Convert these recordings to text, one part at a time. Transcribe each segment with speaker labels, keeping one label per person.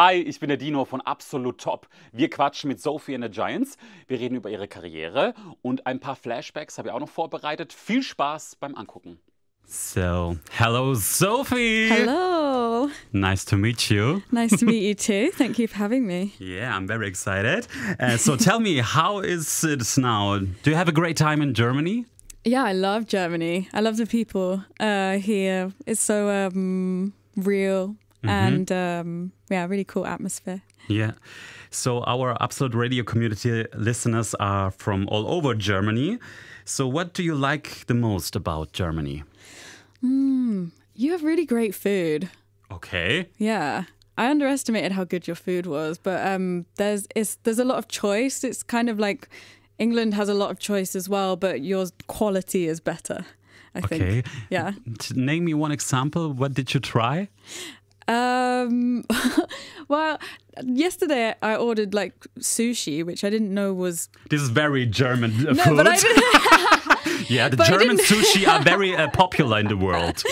Speaker 1: Hi, ich bin der Dino von Absolut Top. Wir quatschen mit Sophie and the Giants. Wir reden über ihre Karriere und ein paar Flashbacks habe ich auch noch vorbereitet. Viel Spaß beim Angucken. So, hello Sophie. Hello. Nice to meet you.
Speaker 2: Nice to meet you too. Thank you for having me.
Speaker 1: Yeah, I'm very excited. Uh, so tell me, how is it now? Do you have a great time in Germany?
Speaker 2: Yeah, I love Germany. I love the people uh, here. It's so um, real, Mm-hmm. and um, yeah, really cool atmosphere.
Speaker 1: Yeah. So our Absolute Radio community listeners are from all over Germany. So what do you like the most about Germany?
Speaker 2: Mm, you have really great food. Okay. Yeah. I underestimated how good your food was, but um, there's there's a lot of choice. It's kind of like England has a lot of choice as well, but your quality is better. I okay. Think. Yeah.
Speaker 1: Name me one example. What did you try?
Speaker 2: Um, well, yesterday I ordered like sushi, which I didn't know was.
Speaker 1: This is very German uh, no, food. But I
Speaker 2: didn't...
Speaker 1: yeah, the but German sushi are very uh, popular in the world.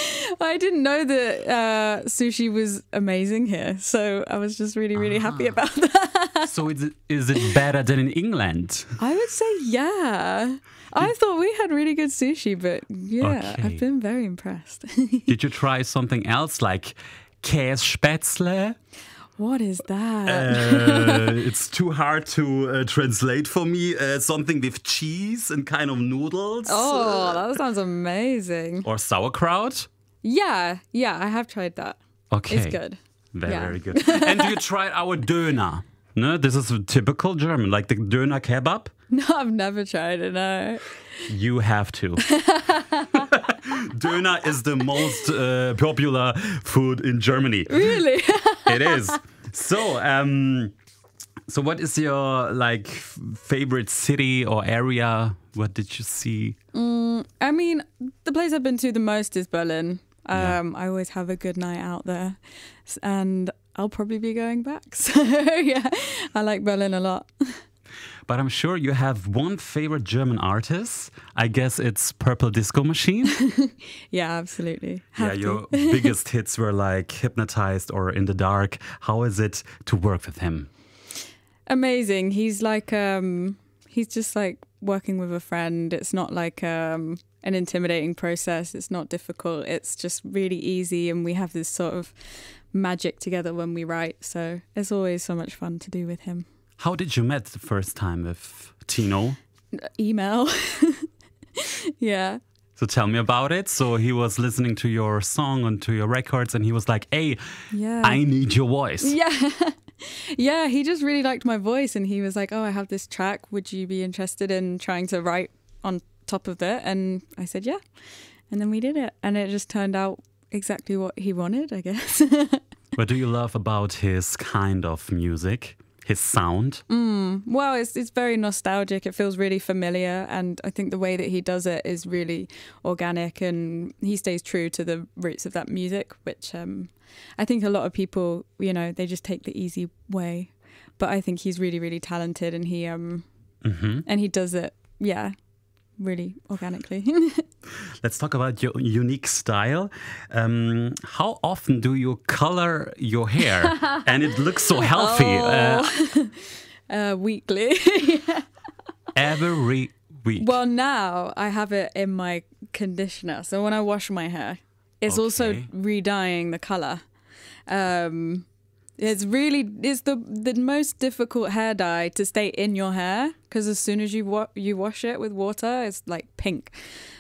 Speaker 2: I didn't know that uh, sushi was amazing here,
Speaker 1: so I was just really, really ah. happy about that. so is it, is it better than in England?
Speaker 2: I would say yeah. I thought we had really good sushi, but yeah, okay. I've been very impressed.
Speaker 1: Did you try something else like? Käsespätzle.
Speaker 2: What is that? Uh,
Speaker 1: it's too hard to uh, translate for me. Uh, something with cheese and kind of noodles. Oh,
Speaker 2: that sounds amazing.
Speaker 1: Or sauerkraut?
Speaker 2: Yeah, yeah, I have tried that.
Speaker 1: Okay. It's good.
Speaker 2: Very, yeah. very good.
Speaker 1: and do you try our Döner? No, this is typical German, like the Döner kebab.
Speaker 2: No, I've never tried it. No.
Speaker 1: You have to. Döner is the most uh, popular food in Germany. Really? it is. So, um, so what is your like favorite city or area? What did you see?
Speaker 2: Mm, I mean, the place I've been to the most is Berlin. Um, yeah. I always have a good night out there, and I'll probably be going back. So yeah, I like Berlin a lot.
Speaker 1: but I'm sure you have one favorite German artist. I guess it's Purple Disco Machine.
Speaker 2: yeah, absolutely. Have yeah, your biggest
Speaker 1: hits were like Hypnotized or In the Dark. How is it to work with him?
Speaker 2: Amazing. He's like, um, he's just like working with a friend. It's not like um, an intimidating process. It's not difficult. It's just really easy, and we have this sort of magic together when we write. So it's always so much fun to do with him.
Speaker 1: How did you met the first time with Tino?
Speaker 2: Email. yeah.
Speaker 1: So tell me about it. So he was listening to your song and to your records, and he was like, "Hey, yeah. I need your voice." Yeah,
Speaker 2: yeah. He just really liked my voice, and he was like, "Oh, I have this track. Would you be interested in trying to write on top of it?" And I said, "Yeah," and then we did it, and it just turned out exactly what he wanted, I guess.
Speaker 1: what do you love about his kind of music? his sound.
Speaker 2: Mm. Well, it's it's very nostalgic. It feels really familiar, and I think the way that he does it is really organic, and he stays true to the roots of that music, which um, I think a lot of people, you know, they just take the easy way, but I think he's really really talented, and he um, mm -hmm. and he does it, yeah, really organically.
Speaker 1: Let's talk about your unique style. Um, how often do you color your hair? and it looks so healthy. Uh, oh.
Speaker 2: Uh, uh, weekly.
Speaker 1: Every week.
Speaker 2: Well, now I have it in my conditioner. So when I wash my hair, it's okay. also redying the color. Um, it's really it's the the most difficult hair dye to stay in your hair because as soon as you wa- you wash it with water, it's like pink.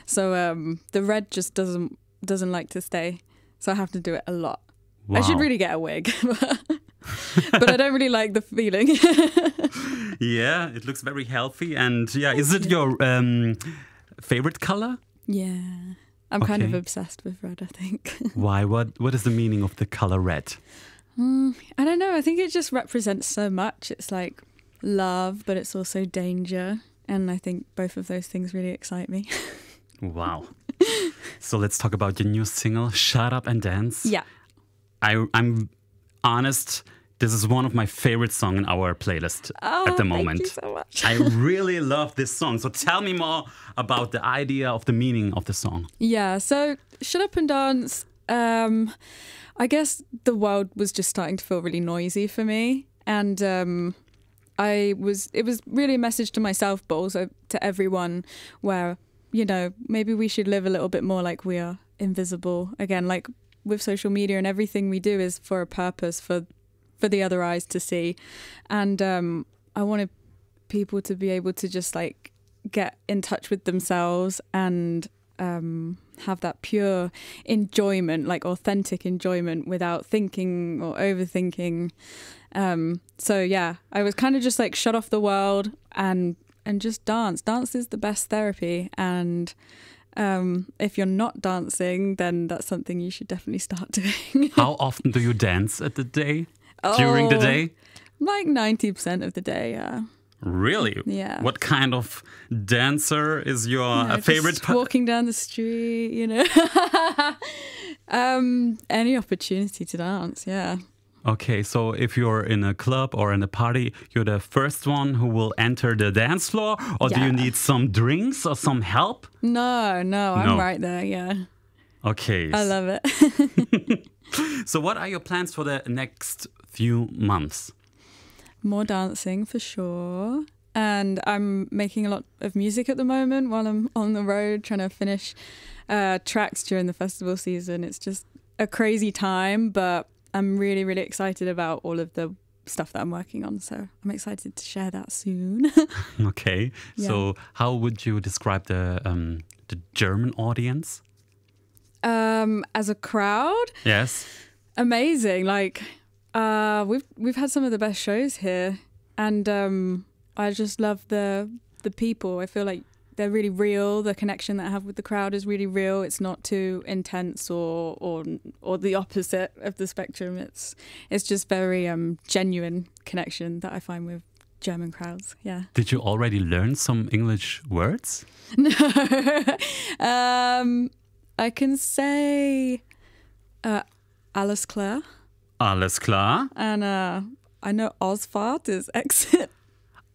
Speaker 2: So um, the red just doesn't doesn't like to stay. So I have to do it a lot. Wow. I should really get a wig, but, I don't really like the feeling.
Speaker 1: yeah, it looks very healthy, and yeah, is it your um, favorite color?
Speaker 2: Yeah, I'm okay. kind of obsessed with red. I think.
Speaker 1: Why? What What is the meaning of the color red?
Speaker 2: Mm, I don't know. I think it just represents so much. It's like love, but it's also danger. And I think both of those things really excite me.
Speaker 1: wow. so let's talk about your new single, Shut Up and Dance. Yeah. I, I'm honest. This is one of my favorite songs in our playlist oh, at the oh, moment. So I really love this song. So tell me more about the idea of the meaning of the song.
Speaker 2: Yeah. So Shut Up and Dance. Um, I guess the world was just starting to feel really noisy for me. And um, I was, it was really a message to myself, but also to everyone where, you know, maybe we should live a little bit more like we are invisible. Again, like with social media and everything we do is for a purpose, for for the other eyes to see. And um, I wanted people to be able to just like get in touch with themselves and um, have that pure enjoyment, like authentic enjoyment without thinking or overthinking. Um, so yeah, I was kind of just like shut off the world and and just dance. Dance is the best therapy and um, if you're not dancing, then that's something you should definitely start doing.
Speaker 1: How often do you dance at the day? Oh, During the oh, day?
Speaker 2: Like 90% of the day, yeah. Really? Yeah.
Speaker 1: What kind of dancer is your favorite? favorite? walking
Speaker 2: down the street, you know. um, any opportunity to dance, yeah.
Speaker 1: Okay, so if you're in a club or in a party, you're the first one who will enter the dance floor, or yeah. do you need some drinks or some help?
Speaker 2: No, no, I'm no. right there, yeah.
Speaker 1: Okay. I love it. so, what are your plans for the next few months?
Speaker 2: more dancing for sure. And I'm making a lot of music at the moment while I'm on the road trying to finish uh, tracks during the festival season. It's just a crazy time, but I'm really, really excited about all of the stuff that I'm working on. So I'm excited to share that soon.
Speaker 1: okay. Yeah. So how would you describe the um, the German audience?
Speaker 2: Um, as a crowd? Yes. Amazing. Like uh, we've we've had some of the best shows here, and um, I just love the the people. I feel like they're really real. The connection that I have with the crowd is really real. It's not too intense or or or the opposite of the spectrum. It's it's just very um, genuine connection that I find with German crowds. Yeah.
Speaker 1: Did you already learn some English words?
Speaker 2: No. um, I can say uh, Alice Claire.
Speaker 1: Alles klar.
Speaker 2: Eine, eine Ausfahrt ist Exit.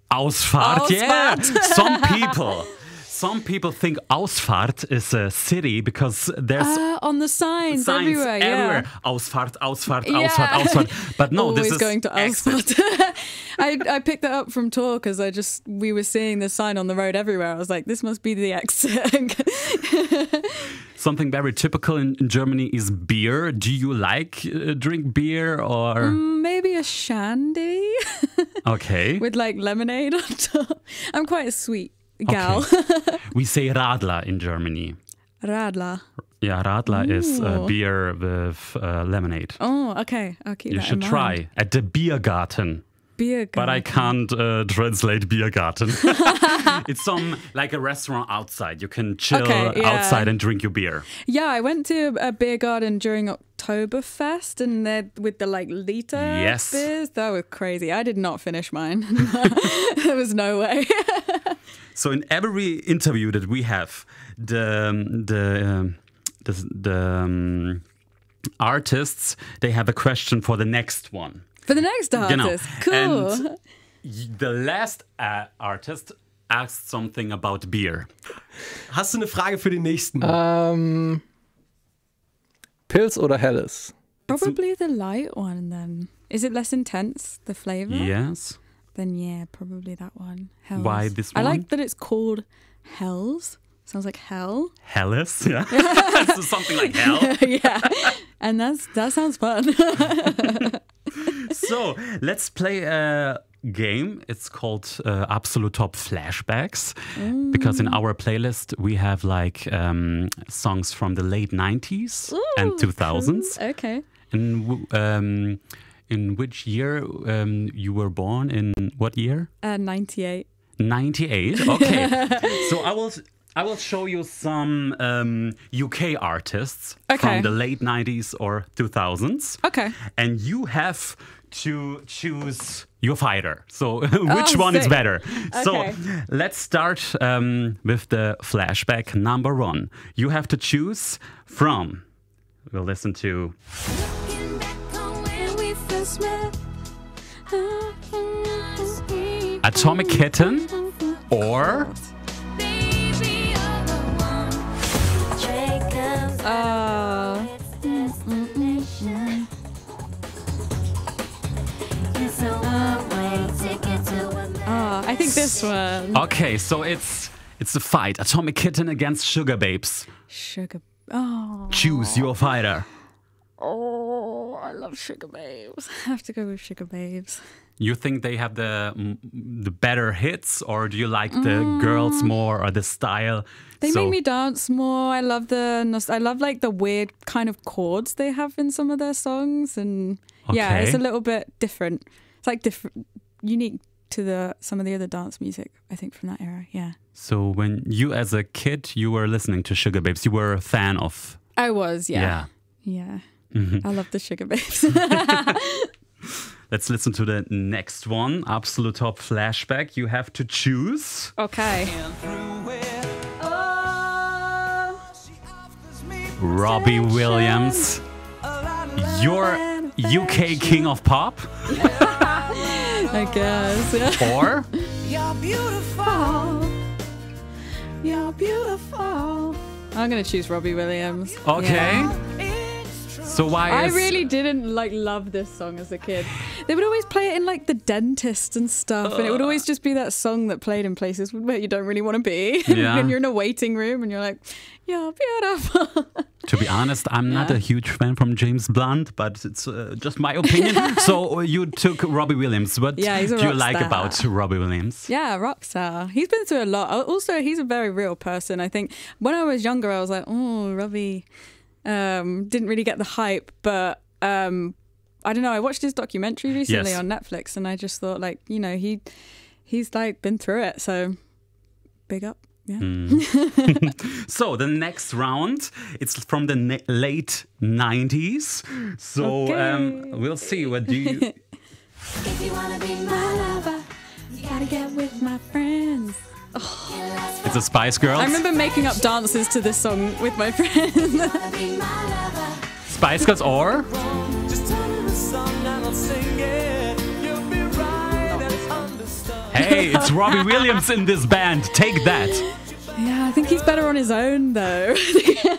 Speaker 1: Ausfahrt, Ausfahrt. yeah! Some people. some people think Ausfahrt is a city because there's uh,
Speaker 2: on the signs, signs everywhere. everywhere. Yeah.
Speaker 1: Ausfahrt, Ausfahrt, yeah. Ausfahrt, Ausfahrt. But no, this is going to
Speaker 2: Ausfahrt. I, I picked that up from tour because I just we were seeing the sign on the road everywhere. I was like, this must be the exit.
Speaker 1: Something very typical in, in, Germany is beer. Do you like uh, drink beer or mm,
Speaker 2: maybe a shandy?
Speaker 1: okay,
Speaker 2: with like lemonade on top. I'm quite sweet gal. Okay.
Speaker 1: we say Radler in Germany. Radler. Yeah, Radler uh, Ooh. is beer with uh, lemonade.
Speaker 2: Oh, okay. okay. you should try
Speaker 1: at the beer garden. Beer garden. But I can't uh, translate beer garden. it's some like a restaurant outside. You can chill okay, yeah. outside and drink your beer.
Speaker 2: Yeah, I went to a beer garden during Oktoberfest and there with the like liter yes. beers. That was crazy. I did not finish mine. there was no way.
Speaker 1: So in every interview that we have, the um, the um, the, the um, artists they have a question for the next one.
Speaker 2: For the next artist, know, cool. And
Speaker 1: the last uh, artist asked something about beer. Hast du eine Frage für den nächsten?
Speaker 2: Um,
Speaker 1: oder Helles?
Speaker 2: Probably the light one then. Is it less intense, the flavor? Yes then yeah, probably that one. Hells. Why this one? I like that it's called Hells. Sounds like hell.
Speaker 1: Hellas, yeah. so something like hell.
Speaker 2: yeah. And that's that sounds fun.
Speaker 1: so let's play a game. It's called uh, Absolute Top Flashbacks mm. because in mm. our playlist we have like um, songs from the late 90s Ooh, and 2000s. Cool. Okay. And um, in which year um, you were born? In what year? Uh, 98. 98? Okay. so I will. I will show you some um, UK artists okay. from the late 90s or 2000s. Okay. And you have to choose your fighter. So, oh, which oh, one sick. is better? Okay. So, let's start um, with the flashback number one. You have to choose from. We'll listen to. Atomic Kitten or uh,
Speaker 2: I think this one.
Speaker 1: Okay, so it's it's a fight. Atomic Kitten against Sugar Babes.
Speaker 2: Sugar. Oh. Choose
Speaker 1: your fighter.
Speaker 2: Oh, I love Sugar Babes. I have to go with Sugar Babes
Speaker 1: you think they have the the better hits, or do you like the mm. girls more or the style? They so make me
Speaker 2: dance more. I love the I love like the weird kind of chords they have in some of their songs, and okay. yeah, it's a little bit different. It's like different, unique to the some of the other dance music I think from that era. Yeah.
Speaker 1: So when you as a kid you were listening to Sugar Babes, you were a fan of. I was, yeah. Yeah. Yeah. Mm
Speaker 2: -hmm. I love the Sugar Babes.
Speaker 1: Let's listen to the next one. Absolute top flashback. You have to choose. Okay. Robbie Williams, your UK king of pop.
Speaker 2: I guess. Yeah. Or. You're beautiful. You're beautiful. I'm gonna choose Robbie Williams. Okay. Yeah. So why? I really didn't like love this song as a kid. They would always play it in like the dentist and stuff, and it would always just be that song that played in places where you don't really want to be. Yeah. and you're in a waiting room and you're like, yeah, beautiful.
Speaker 1: to be honest, I'm yeah. not a huge fan from James Blunt, but it's uh, just my opinion. so uh, you took Robbie Williams. What yeah, do you like star. about Robbie Williams?
Speaker 2: Yeah, rock star. He's been through a lot. Also, he's a very real person. I think when I was younger, I was like, oh, Robbie um, didn't really get the hype, but um, I don't know. I watched his documentary recently yes. on Netflix, and I just thought, like, you know, he he's like been through it, so big up. Yeah.
Speaker 1: Mm. so the next round, it's from the late '90s. So okay. um, we'll see. What do you?
Speaker 2: if you wanna be my lover, you gotta get with my friends. Oh.
Speaker 1: It's a Spice Girls. I remember making up dances to this song with my friends. Spice Girls or? Hey, it's Robbie Williams in this band. Take that.
Speaker 2: Yeah, I think he's better on his own though.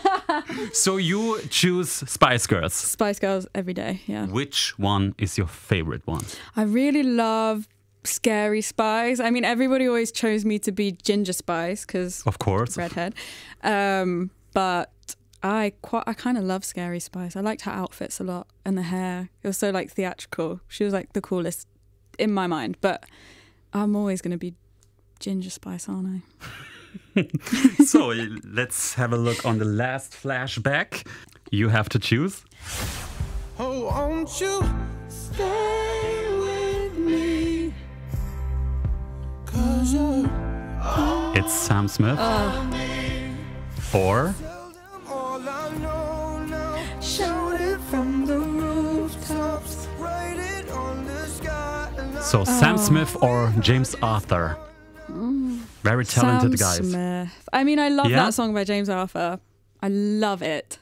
Speaker 1: so you choose Spice Girls.
Speaker 2: Spice Girls every day,
Speaker 1: yeah. Which one is your favorite one?
Speaker 2: I really love Scary Spice. I mean, everybody always chose me to be Ginger Spice because of course redhead. Um, but I quite I kind of love Scary Spice. I liked her outfits a lot and the hair. It was so like theatrical. She was like the coolest in my mind, but I'm always going to be ginger spice, aren't
Speaker 1: I? so let's have a look on the last flashback. You have to choose. Oh, won't you stay with me? Cause you're it's Sam Smith. Uh. Or So oh. Sam Smith or James Arthur. Very talented Sam guys. Smith. I mean, I love yeah? that
Speaker 2: song by James Arthur. I love it.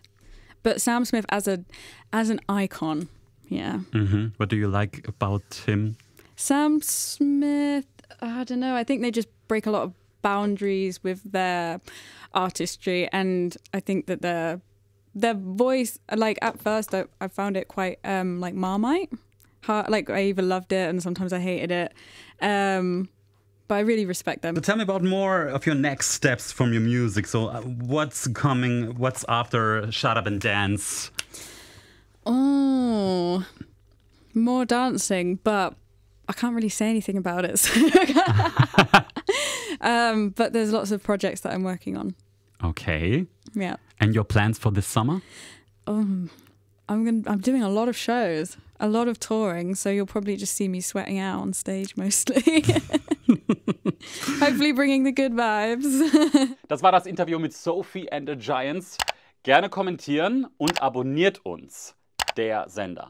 Speaker 2: But Sam Smith as a as an icon, yeah.
Speaker 1: Mm -hmm. What do you like about him?
Speaker 2: Sam Smith. I don't know. I think they just break a lot of boundaries with their artistry, and I think that their their voice, like at first, I, I found it quite um, like Marmite heart like I either loved it and sometimes I hated it. Um, but I really respect them. So
Speaker 1: tell me about more of your next steps from your music. So uh, what's coming? What's after Shut Up and Dance?
Speaker 2: Oh, more dancing, but I can't really say anything about it. So um, but there's lots of projects that I'm working on.
Speaker 1: Okay. Yeah. And your plans for this summer?
Speaker 2: Um, I'm going I'm doing a lot of shows, a lot of touring, so you'll probably just see me sweating out on stage mostly. Hopefully bringing the good vibes.
Speaker 1: das war das Interview mit Sophie and the Giants. Gerne kommentieren und abonniert uns, der Sender.